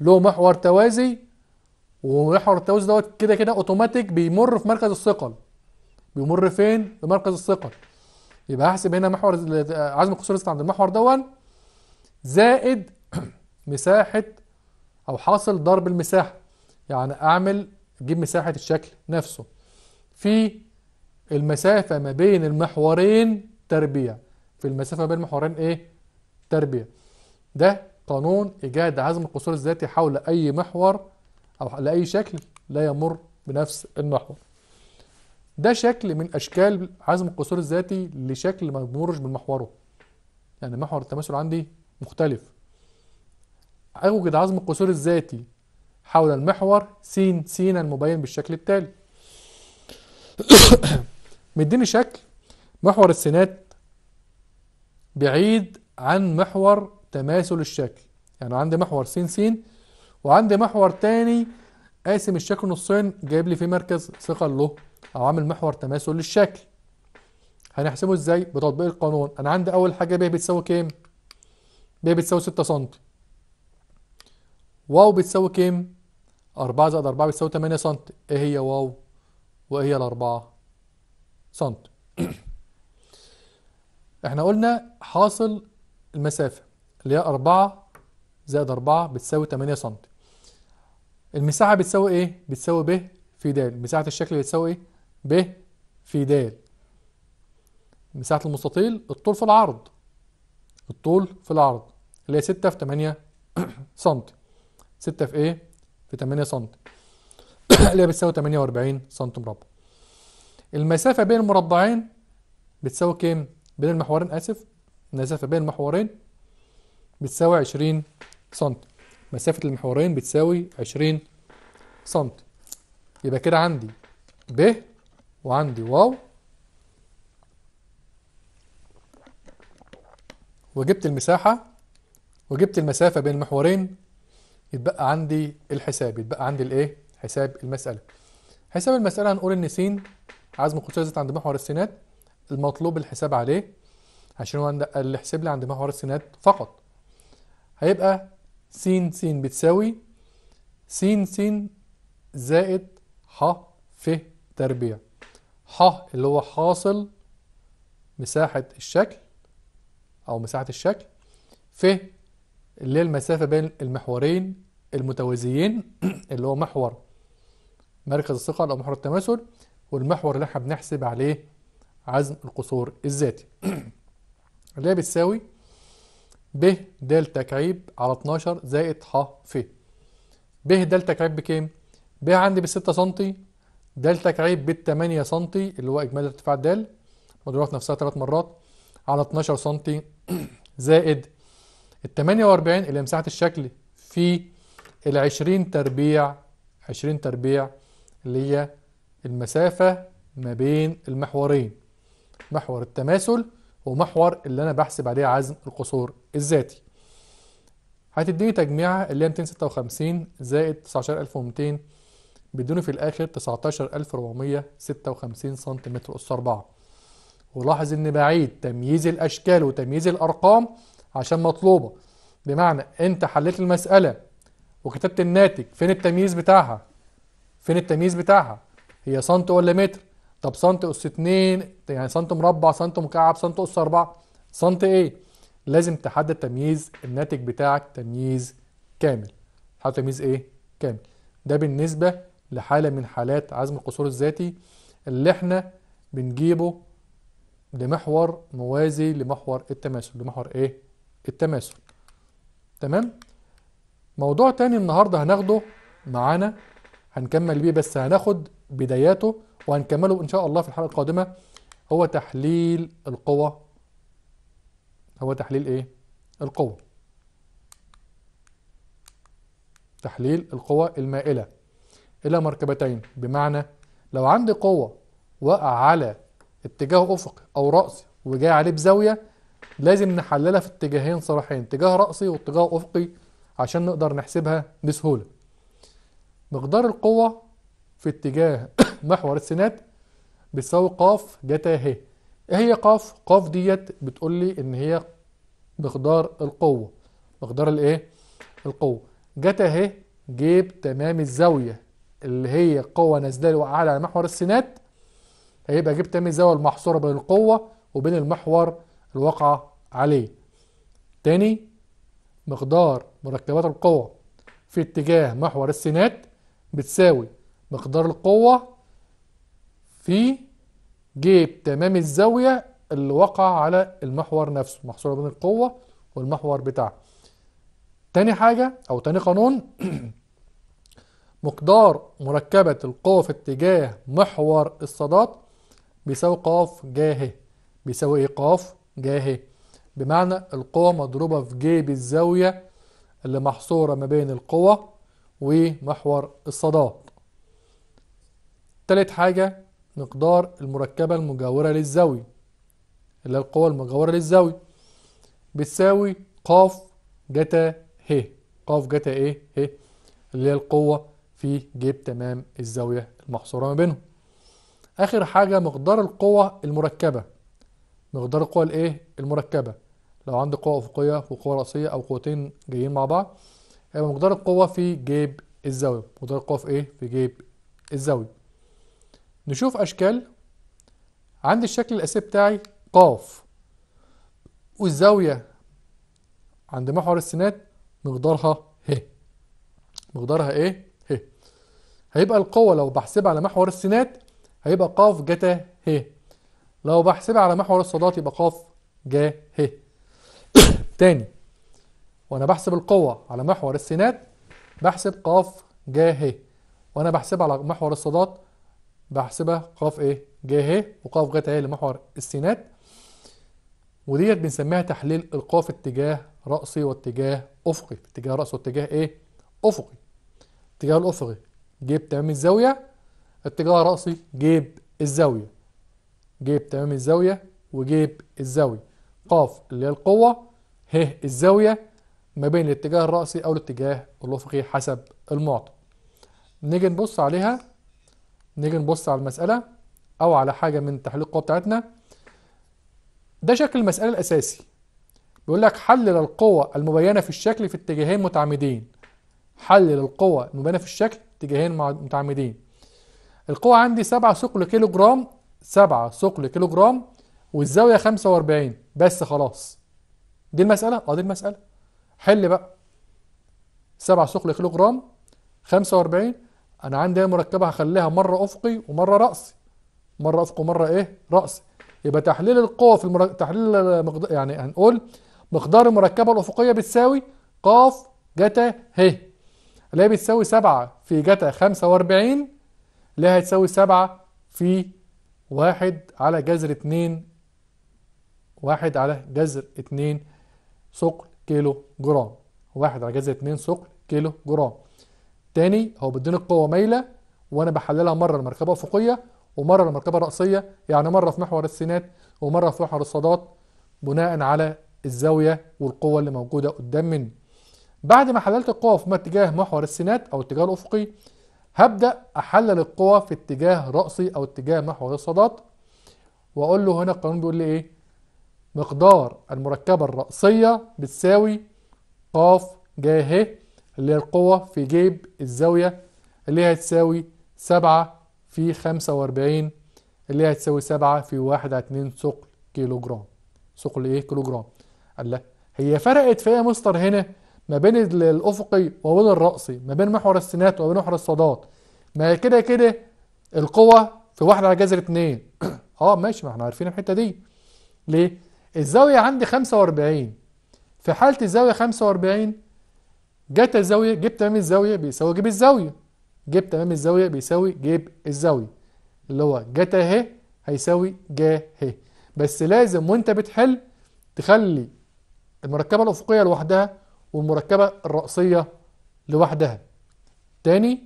له محور توازي ومحور التوازي دوت كده كده اوتوماتيك بيمر في مركز الثقل بيمر فين؟ في مركز الثقل يبقى هحسب هنا محور عزم القصور يسقط عند المحور دون زائد مساحة أو حاصل ضرب المساحة يعني أعمل أجيب مساحة الشكل نفسه في المسافة ما بين المحورين تربيع في المسافة ما بين المحورين إيه؟ تربيع ده قانون إيجاد عزم القصور الذاتي حول أي محور أو لأي شكل لا يمر بنفس المحور ده شكل من اشكال عزم القصور الذاتي لشكل ما بمرش من محوره يعني محور التماثل عندي مختلف اوجد عزم القصور الذاتي حول المحور س س المبين بالشكل التالي مديني شكل محور السينات بعيد عن محور تماثل الشكل يعني عندي محور س س وعندي محور تاني قاسم الشكل نصين جايب لي فيه مركز ثقل له او عامل محور تماثل للشكل هنحسبه ازاي بتطبيق القانون انا عندي اول حاجه ب بتساوي كام ب بتساوي 6 سم واو بتساوي كام 4 زائد 4 بتساوي 8 سم ايه هي واو وايه هي ال4 سم احنا قلنا حاصل المسافه اللي هي 4 زائد 4 بتساوي 8 سم المساحه بتساوي ايه بتساوي ب في د مساحه الشكل بتساوي ايه ب في د مساحة المستطيل الطول في العرض الطول في العرض اللي هي 6 في 8 سم 6 في ايه في 8 سم اللي هي بتساوي 48 سم مربع المسافة بين المربعين بتساوي كام بين المحورين اسف المسافة بين المحورين بتساوي 20 سم مسافة المحورين بتساوي 20 سم يبقى كده عندي ب وعندي واو وجبت المساحة وجبت المسافة بين المحورين يتبقى عندي الحساب يتبقى عندي الايه؟ حساب المسألة حساب المسألة هنقول ان س عزم قوسية عند محور السينات المطلوب الحساب عليه عشان هو اللي حسب لي عند محور السينات فقط هيبقى س س بتساوي س س زائد ح ف تربيع ح اللي هو حاصل مساحة الشكل أو مساحة الشكل ف اللي هي المسافة بين المحورين المتوازيين اللي هو محور مركز الثقل أو محور التماثل والمحور اللي احنا بنحسب عليه عزم القصور الذاتي اللي هي بتساوي ب دلتا كعيب على 12 زائد ح ف ب دلتا كعيب بكام؟ ب عندي ب 6 سنتي دلتا كعيب بال 8 سم اللي هو اجمالي ارتفاع د مضروبه في نفسها ثلاث مرات على 12 سم زائد ال 48 اللي مساحه الشكل في ال 20 تربيع 20 تربيع اللي هي المسافه ما بين المحورين محور التماثل ومحور اللي انا بحسب عليه عزم القصور الذاتي هتديني تجميعها اللي هي 256 زائد 19200 بيدوني في الاخر 19456 سنتيمتر اس 4 ولاحظ ان بعيد تمييز الاشكال وتمييز الارقام عشان مطلوبه بمعنى انت حليت المساله وكتبت الناتج فين التمييز بتاعها فين التمييز بتاعها هي سنت ولا متر طب سنت اس 2 يعني سنت مربع سنت مكعب سنت اس 4 سنت ايه لازم تحدد تمييز الناتج بتاعك تمييز كامل تحدد تمييز ايه كامل ده بالنسبه لحالة من حالات عزم القصور الذاتي اللي احنا بنجيبه لمحور موازي لمحور التماثل لمحور ايه التماثل تمام موضوع تاني النهاردة هناخده معانا هنكمل بيه بس هناخد بداياته وهنكمله ان شاء الله في الحلقة القادمة هو تحليل القوى هو تحليل ايه القوى تحليل القوى المائلة إلى مركبتين بمعنى لو عندي قوة واقع على اتجاه أفقي أو رأسي وجاي عليه بزاوية لازم نحللها في اتجاهين صراحين اتجاه رأسي واتجاه أفقي عشان نقدر نحسبها بسهولة مقدار القوة في اتجاه محور السينات بتساوي قاف جتا ه ايه هي قاف قاف ديت بتقول لي ان هي مقدار القوه مقدار الايه القوه جتا ه جيب تمام الزاويه اللي هي قوة نازلة لي على محور السينات هيبقى جبت تاني الزاوية المحصورة بين القوة وبين المحور الواقعة عليه تاني مقدار مركبات القوة في اتجاه محور السينات بتساوي مقدار القوة في جيب تمام الزاوية اللي وقع على المحور نفسه محصورة بين القوة والمحور بتاعه تاني حاجة أو تاني قانون مقدار مركبة القوة في اتجاه محور الصادات بيساوي ق ه بيساوي ايه ق ه بمعنى القوة مضروبة في جيب الزاوية اللي محصورة ما بين القوة ومحور الصادات تالت حاجة مقدار المركبة المجاورة للزاوية اللي هي القوة المجاورة للزاوية بتساوي ق جتا ه ق جتا ايه ه اللي هي القوة في جيب تمام الزاوية المحصورة ما بينهم آخر حاجة مقدار القوة المركبة مقدار القوة الإيه المركبة لو عندي قوة أفقية وقوة رأسية أو قوتين جايين مع بعض هيبقى مقدار القوة في جيب الزاوية مقدار القوة في إيه في جيب الزاوية نشوف أشكال عندي الشكل الأساسي بتاعي قاف والزاوية عند محور السينات مقدارها ه مقدارها ايه هيبقى القوة لو بحسبها على محور السينات هيبقى قاف جتا ه لو بحسبها على محور الصادات يبقى قاف جا ه تاني وانا بحسب القوة على محور السينات بحسب قاف جا ه وانا بحسبها على محور الصادات بحسبها قاف ايه جا ه وقاف جتا ه لمحور السينات وديت بنسميها تحليل القاف في اتجاه رأسي واتجاه أفقي اتجاه رأسي واتجاه ايه أفقي اتجاه الأفقي جيب تمام الزاوية اتجاه رأسي جيب الزاوية جيب تمام الزاوية وجيب الزاوية قاف اللي هي القوة ه الزاوية ما بين الاتجاه الرأسي أو الاتجاه الأفقي حسب المعطى نيجي نبص عليها نيجي نبص على المسألة أو على حاجة من تحليل القوة بتاعتنا ده شكل المسألة الأساسي بيقول لك حلل القوة المبينة في الشكل في اتجاهين متعامدين حلل القوة المبينة في الشكل اتجاهين متعامدين القوة عندي 7 ثقل كيلو جرام 7 ثقل كيلو جرام والزاوية 45 بس خلاص دي المسألة اه دي المسألة حل بقى 7 ثقل كيلو جرام 45 انا عندي مركبة هخليها مرة افقي ومرة رأسي مرة افقي ومرة ايه رأسي يبقى تحليل القوة في المرك... تحليل مقدار يعني هنقول مقدار المركبة الأفقية بتساوي قاف جتا هي ه اللي هي بتساوي 7 في جتا 45 اللي هي هتساوي 7 في 1 على جذر 2 1 على جذر 2 ثقل كيلو جرام 1 على جذر 2 ثقل كيلو جرام تاني هو بيديني القوة مايلة وأنا بحللها مرة المركبة الأفقية ومرة المركبة الرأسية يعني مرة في محور السينات ومرة في محور الصادات بناء على الزاوية والقوة اللي موجودة قدام مني بعد ما حللت القوة في اتجاه محور السينات أو اتجاه الأفقي هبدأ أحلل القوة في اتجاه رأسي أو اتجاه محور الصادات وأقول له هنا القانون بيقول لي إيه؟ مقدار المركبة الرأسية بتساوي قاف جاه اللي هي القوة في جيب الزاوية اللي هي هتساوي سبعة في خمسة وأربعين اللي هي هتساوي سبعة في واحد على اتنين ثقل كيلوجرام ثقل إيه؟ كيلوجرام قال لا هي فرقت في إيه يا مستر هنا؟ ما بين الافقي وما بين الراسي ما بين محور السينات وما بين محور الصادات ما هي كده كده القوه في واحد على جذر اتنين اه ماشي ما احنا عارفين الحته دي ليه الزاويه عندي 45 في حاله الزاويه 45 جت الزاويه جيب تمام الزاويه بيساوي جيب الزاويه جيب تمام الزاويه بيساوي جيب الزاويه اللي هو جت اهي هيساوي جا ه بس لازم وانت بتحل تخلي المركبه الافقيه لوحدها والمركبة الرأسية لوحدها تاني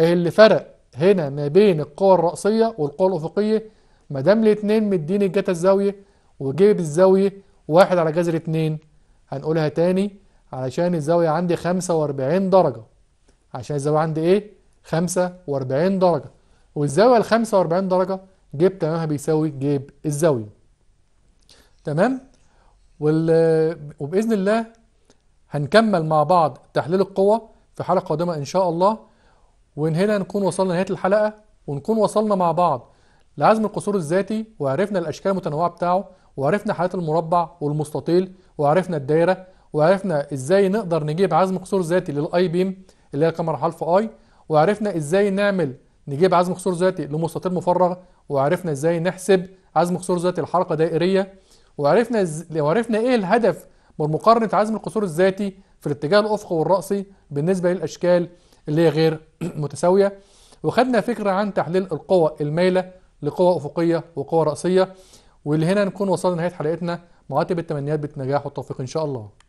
إيه اللي فرق هنا ما بين القوى الرأسية والقوى الأفقية ما دام الاتنين مدين الجتا الزاوية وجيب الزاوية واحد على جذر اتنين هنقولها تاني علشان الزاوية عندي خمسة واربعين درجة عشان الزاوية عندي ايه؟ خمسة واربعين درجة والزاوية الخمسة واربعين درجة جيب تمامها بيساوي جيب الزاوية تمام؟ وبإذن الله هنكمل مع بعض تحليل القوة في حلقة قادمة إن شاء الله وإن هنا نكون وصلنا لنهاية الحلقة ونكون وصلنا مع بعض لعزم القصور الذاتي وعرفنا الأشكال المتنوعة بتاعه وعرفنا حالات المربع والمستطيل وعرفنا الدايرة وعرفنا إزاي نقدر نجيب عزم قصور ذاتي للآي بيم اللي هي كاميرا حلف آي وعرفنا إزاي نعمل نجيب عزم قصور ذاتي لمستطيل مفرغ وعرفنا إزاي نحسب عزم قصور ذاتي لحلقة دائرية وعرفنا إز... وعرفنا إيه الهدف ومقارنة عزم القصور الذاتي في الاتجاه الأفقي والرأسي بالنسبة للأشكال اللي هي غير متساوية وخدنا فكرة عن تحليل القوى المايلة لقوى أفقية وقوى رأسية واللي هنا نكون وصلنا لنهاية حلقتنا معاتب التمنيات بالنجاح والتوفيق إن شاء الله